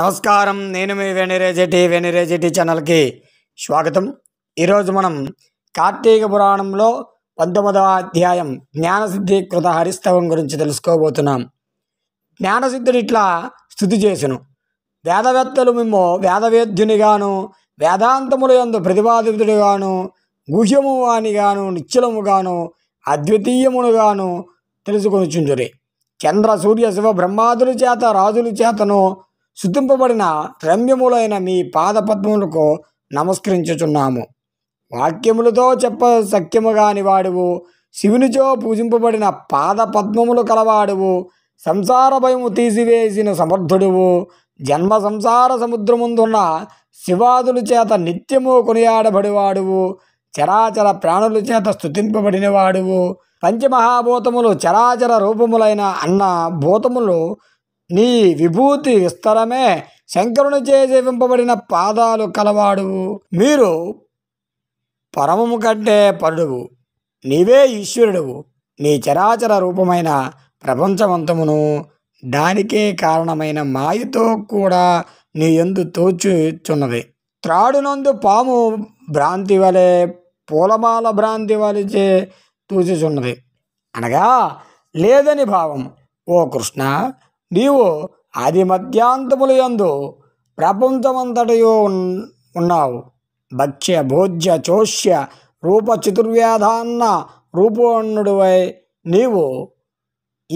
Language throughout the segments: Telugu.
నమస్కారం నేను మీ వెనిరేజెటి వెనిరేజెటి ఛానల్కి స్వాగతం ఈరోజు మనం కార్తీక పురాణంలో పంతొమ్మిదవ అధ్యాయం జ్ఞానసిద్ధి కృత హరిస్తవం గురించి తెలుసుకోబోతున్నాం జ్ఞానసిద్ధుడు ఇట్లా స్థుతి చేసును వేదవేత్తలు మేము వేదవేద్యునిగాను వేదాంతములు ఎందు ప్రతిపాదితుడిగాను గుహ్యము గాను నిశ్చలముగాను అద్వితీయమునుగాను తెలుసుకొనిచుంజురి చంద్ర సూర్య శివ బ్రహ్మాదుల చేత రాజుల చేతను శుద్ధింపబడిన రమ్యములైన మీ పాదపద్మములకు నమస్కరించుచున్నాము వాక్యములతో చెప్ప సఖ్యముగాని కాని వాడువు శివునిచో పూజింపబడిన పాద పద్మములు కలవాడువు సంసార భయము తీసివేసిన సమర్థుడువు జన్మ సంసార సముద్రముందున్న శివాదుల చేత నిత్యము కొనియాడబడివాడువు చరాచర ప్రాణుల చేత స్థుతింపబడినవాడువు పంచమహాభూతములు చరాచర రూపములైన అన్న భూతములు నీ విభూతి విస్తరమే శంకరుని చేసేవింపబడిన పాదాలు కలవాడు మీరు పరమము కంటే పరుడువు నీవే ఈశ్వరుడువు నీ చరాచర రూపమైన ప్రపంచవంతమును దానికే కారణమైన మాయతో కూడా నీ ఎందు తోచుచున్నది త్రాడునందు పాము భ్రాంతి వలె పూలమాల భ్రాంతి వలెచే తూచుచున్నది అనగా లేదని భావం ఓ కృష్ణ నీవు ఆది మధ్యాంతములు ఎందు ప్రపంచమంతటయో ఉన్నావు భక్ష్య భోజ్య చోష్య రూప చతుర్వ్యాధాన్న రూపోన్నుడివై నీవు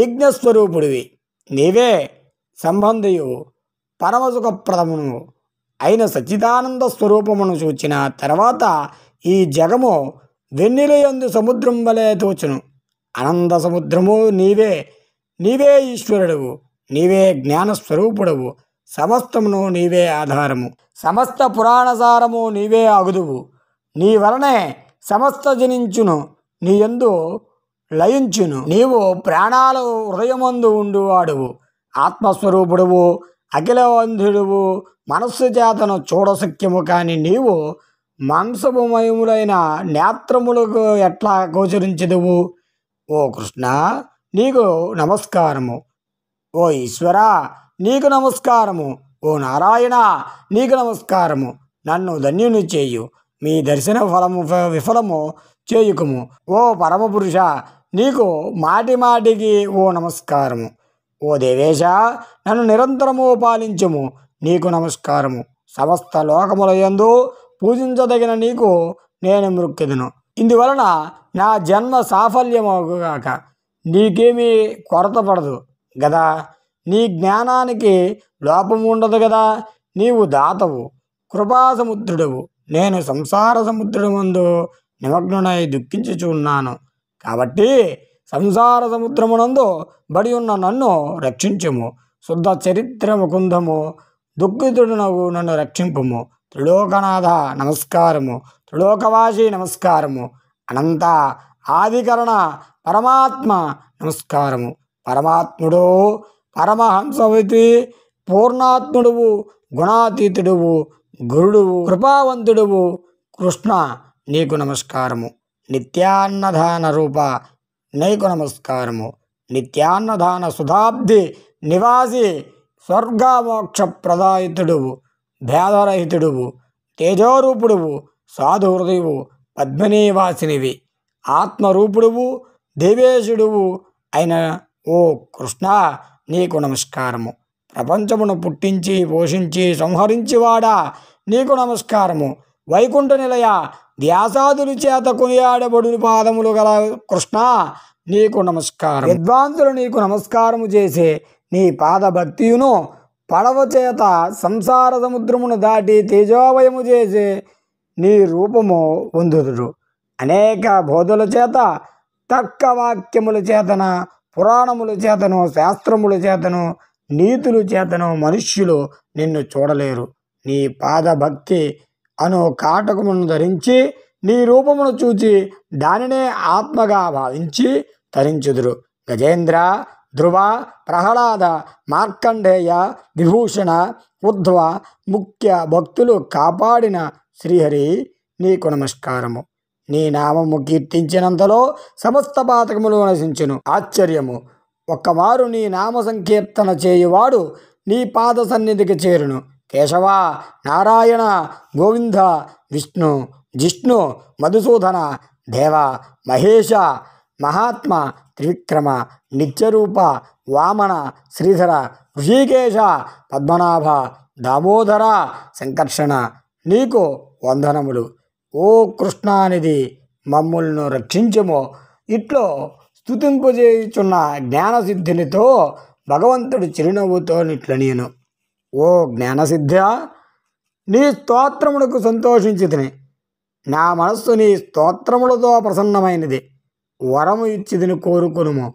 యజ్ఞస్వరూపుడివి నీవే సంబంధియు పరమసుఖప్రదమును అయిన సచిదానంద స్వరూపమును చూచిన తర్వాత ఈ జగము వెన్నెలయందు సముద్రం వలె తోచును అనంద సముద్రము నీవే నీవే ఈశ్వరుడు నీవే జ్ఞానస్వరూపుడవు సమస్తమును నీవే ఆధారము సమస్త పురాణసారము నీవే అగుదువు నీ వలనే సమస్త జనించును నీ ఎందు లయించును నీవు ప్రాణాలు హృదయమందు ఉండువాడువు ఆత్మస్వరూపుడువు అఖిలవంధుడువు మనస్సు చేతను చూడసక్యము కాని నీవు మాంసభమయములైన నేత్రములకు ఎట్లా గోచరించదువు ఓ కృష్ణ నీకు నమస్కారము ఓ ఈశ్వర నీకు నమస్కారము ఓ నారాయణ నీకు నమస్కారము నన్ను ధన్యుని చేయు మీ దర్శన ఫలము విఫలము చేయుకుము ఓ పరమపురుష నీకు మాటి మాటికి ఓ నమస్కారము ఓ దేవేశ నన్ను నిరంతరము పాలించుము నీకు నమస్కారము సమస్త లోకముల యందు పూజించదగిన నీకు నేను మృక్కెదును ఇందువలన నా జన్మ సాఫల్యమవుగాక నీకేమీ కొరత పడదు గదా నీ జ్ఞానానికి లోపం ఉండదు గదా నీవు దాతవు కృపాసముద్రుడవు నేను సంసార సముద్రుడు ముందు నిమగ్నుడై దుఃఖించుచున్నాను కాబట్టి సంసార సముద్రమునందు బడి ఉన్న నన్ను రక్షించము శుద్ధ చరిత్ర ముకుందము దుఃఖితుడునవు నన్ను రక్షింపుము త్రిలోకనాథ నమస్కారము త్రిలోకవాసి నమస్కారము అనంత ఆదికరణ పరమాత్మ నమస్కారము పరమాత్ముడు పరమహంసవితి పూర్ణాత్ముడువు గుణాతీతుడువు గురుడువు కృపావంతుడువు కృష్ణ నీకు నమస్కారము నిత్యాన్నదాన రూప నీకు నమస్కారము నిత్యాన్నదాన సుధాబ్ది నివాసి స్వర్గమోక్ష ప్రదాయితుడువు భేదరహితుడువు తేజోరూపుడువు సాధుహృదయువు పద్మనీవాసినివి ఆత్మరూపుడువు దేవేశుడువు అయిన ఓ కృష్ణ నీకు నమస్కారము ప్రపంచమును పుట్టించి పోషించి సంహరించివాడా నీకు నమస్కారము వైకుంఠ నిలయ వ్యాసాదులు చేత కొనియాడబడు పాదములు గల కృష్ణ నీకు నమస్కారం విద్వాంసులు నీకు నమస్కారము చేసే నీ పాదభక్తియును పడవ చేత సంసార సముద్రమును దాటి తేజోవయము చేసే నీ రూపము పొందుదురు అనేక బోధుల చేత తక్క వాక్యముల చేతన పురాణముల చేతను శాస్త్రముల చేతను నీతులు చేతను మనుష్యులు నిన్ను చూడలేరు నీ పాదభక్తి అను కాటకమును ధరించి నీ రూపమును చూచి దానినే ఆత్మగా భావించి తరించుదురు గజేంద్ర ధ్రువ ప్రహ్లాద మార్కండేయ విభూషణ ఉద్ధవ ముఖ్య భక్తులు కాపాడిన శ్రీహరి నీకు నమస్కారము నీ నామము కీర్తించినంతలో సమస్త పాతకములు నశించును ఆశ్చర్యము ఒక్కమారు నీ నామ సంకీర్తన చేయువాడు నీ పాద సన్నిధికి చేరును కేశవ నారాయణ గోవింద విష్ణు జిష్ణు మధుసూదన దేవ మహేష మహాత్మ త్రివిక్రమ నిత్యరూప వామన శ్రీధర ఋషికేశ పద్మనాభ దామోదర సంకర్షణ నీకు వందనములు ఓ కృష్ణ అనేది మమ్ములను రక్షించము ఇట్లో స్థుతింపజేయుచున్న జ్ఞానసిద్ధినితో భగవంతుడు చిరునవ్వుతో నేను ఓ జ్ఞానసిద్ధ నీ స్తోత్రములకు తిని నా మనస్సు నీ స్తోత్రములతో ప్రసన్నమైనది వరము ఇచ్చిదిని కోరుకునుము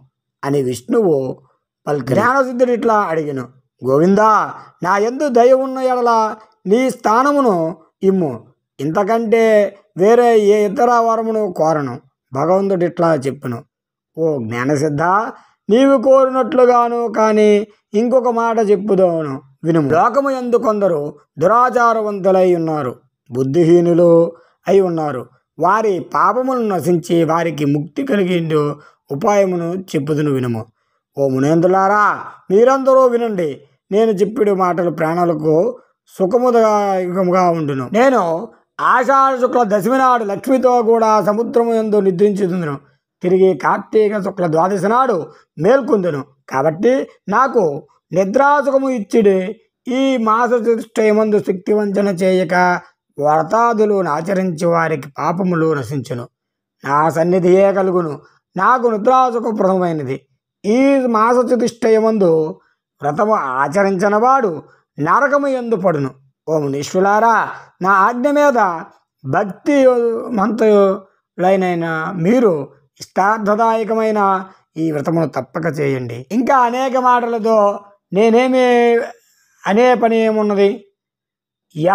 అని విష్ణువు పలు జ్ఞానసిద్ధుడు ఇట్లా అడిగిను గోవిందా నా ఎందు దయ ఉన్న ఎడల నీ స్థానమును ఇమ్ము ఇంతకంటే వేరే ఏ ఇతర వరమును కోరను భగవంతుడు ఇట్లా చెప్పును ఓ జ్ఞానసిద్ధ నీవు కోరినట్లుగాను కానీ ఇంకొక మాట చెప్పుదోను వినుము లోకము ఎందు కొందరు దురాచారవంతులై ఉన్నారు బుద్ధిహీనులు అయి ఉన్నారు వారి పాపములను నశించి వారికి ముక్తి కలిగిండు ఉపాయమును చెప్పుదును వినుము ఓ మునేందులారా మీరందరూ వినండి నేను చెప్పిడు మాటలు ప్రాణాలకు సుఖముదయముగా ఉండును నేను ఆషాఢ శుక్ల దశమి నాడు లక్ష్మితో కూడా సముద్రము ఎందు నిద్రించుతుందను తిరిగి కార్తీక శుక్ల ద్వాదశి నాడు మేల్కొందును కాబట్టి నాకు నిద్రాసుఖము ఇచ్చిడే ఈ మాస చతుష్టయమందు శక్తి వంచన చేయక వ్రతాదులు ఆచరించి వారికి పాపములు రసించును నా సన్నిధియే కలుగును నాకు నిద్రాసుఖప్రదమైనది ఈ మాస చతుష్టయమందు వ్రతము ఆచరించినవాడు నరకము ఎందు పడును ఓ మునీశ్వరులారా నా ఆజ్ఞ మీద భక్తి మంతులైన మీరు ఇష్టార్థదాయకమైన ఈ వ్రతమును తప్పక చేయండి ఇంకా అనేక మాటలతో నేనేమి అనే పని ఏమున్నది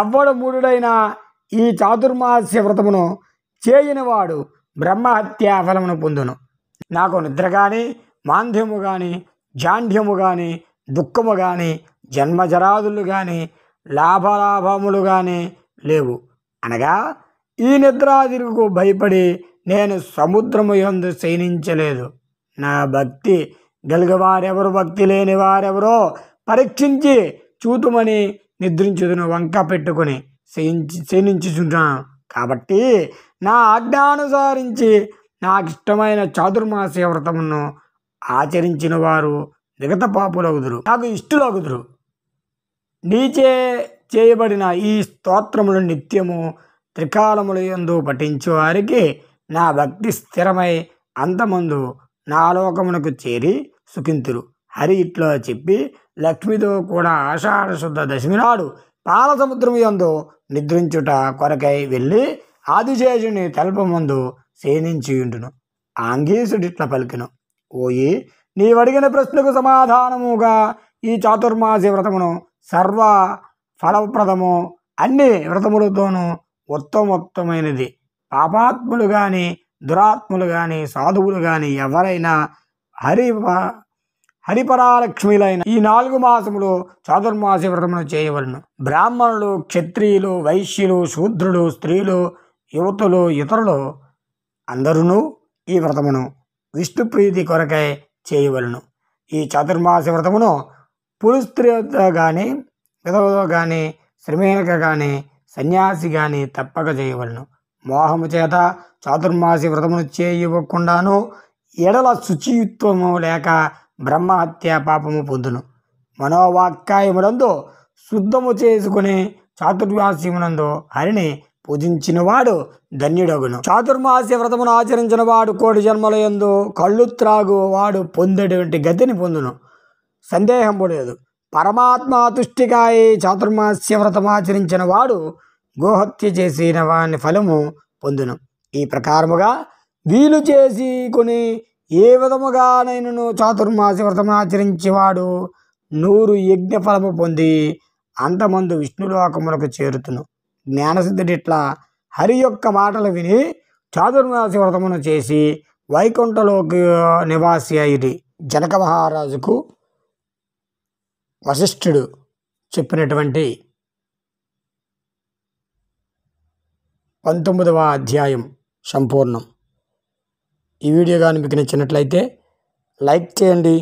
ఎవ్వడు మూడుడైనా ఈ చాతుర్మాస్య వ్రతమును చేయనివాడు బ్రహ్మహత్యా ఫలమును పొందును నాకు నిద్ర కానీ మాంద్యము కానీ జాండ్యము కానీ దుఃఖము కానీ జన్మజరాదులు కానీ లాభలాభములుగానే లేవు అనగా ఈ నిద్రాదిరుకు భయపడి నేను సముద్రము ఎందు శయనించలేదు నా భక్తి గలిగవారెవరు భక్తి లేని వారెవరో పరీక్షించి చూతుమని నిద్రించుదును వంక పెట్టుకుని శయించి శయనించుచున్నాను కాబట్టి నా ఆజ్ఞానుసారించి నాకు ఇష్టమైన చాతుర్మాసీ వ్రతమును ఆచరించిన వారు మిగత పాపులగుదురు నాకు ఇష్టలగుదురు నీచే చేయబడిన ఈ స్తోత్రములు నిత్యము త్రికాలముల ఎందు పఠించేవారికి నా భక్తి స్థిరమై అంతమందు నాలోకమునకు చేరి సుఖింతులు హరి ఇట్లో చెప్పి లక్ష్మితో కూడా ఆషాఢశుద్ధ దశమి నాడు పాలసముద్రము ఎందు నిద్రించుట కొరకై వెళ్ళి ఆదిశేషుని తల్పమందు సేనించియుండును ఆంగీసుడిట్ల పలికిను ఓయి నీవడిగిన ప్రశ్నకు సమాధానముగా ఈ చాతుర్మాసి వ్రతమును సర్వ ఫలప్రదము అన్ని వ్రతములతోనూ ఉత్తమోత్తమైనది పాపాత్ములు కానీ దురాత్ములు కానీ సాధువులు కానీ ఎవరైనా హరి హరిపరాలక్ష్మిలైన ఈ నాలుగు మాసములు చాతుర్మాస వ్రతమును చేయవలను బ్రాహ్మణులు క్షత్రియులు వైశ్యులు శూద్రులు స్త్రీలు యువతులు ఇతరులు అందరూ ఈ వ్రతమును విష్ణుప్రీతి కొరకై చేయవలను ఈ చాతుర్మాస వ్రతమును పురుస్త్రీతో కానీ విధవతో కానీ శ్రమేణక కానీ సన్యాసి కానీ తప్పక చేయవలను మోహము చేత చాతుర్మాసి వ్రతమును చేయకుండాను ఎడల శుచియుత్వము లేక బ్రహ్మహత్య పాపము పొందును మనోవాక్కాయమునందు శుద్ధము చేసుకుని చాతుర్మాస్యమునందు హరిని పూజించినవాడు ధన్యుడగును చాతుర్మాస్య వ్రతమును ఆచరించిన వాడు కోటి జన్మల ఎందు కళ్ళు త్రాగు వాడు పొందేటువంటి గతిని పొందును సందేహం లేదు పరమాత్మాతుష్టికాయ చాతుర్మాస్య వ్రతమాచరించిన వాడు గోహత్య చేసిన వాని ఫలము పొందును ఈ ప్రకారముగా వీలు చేసి కొని ఏ విధముగానైనను చాతుర్మాసి వ్రతం ఆచరించేవాడు నూరు యజ్ఞ ఫలము పొంది అంతమందు విష్ణులోకములకు చేరుతును జ్ఞానసిద్ధుడిట్లా హరి యొక్క మాటలు విని చాతుర్మాసి వ్రతమును చేసి వైకుంఠలోకి నివాసి అయిడి జనక మహారాజుకు వశిష్ఠుడు చెప్పినటువంటి పంతొమ్మిదవ అధ్యాయం సంపూర్ణం ఈ వీడియో కానీ మీకు నచ్చినట్లయితే లైక్ చేయండి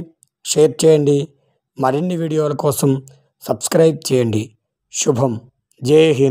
షేర్ చేయండి మరిన్ని వీడియోల కోసం సబ్స్క్రైబ్ చేయండి శుభం జై హింద్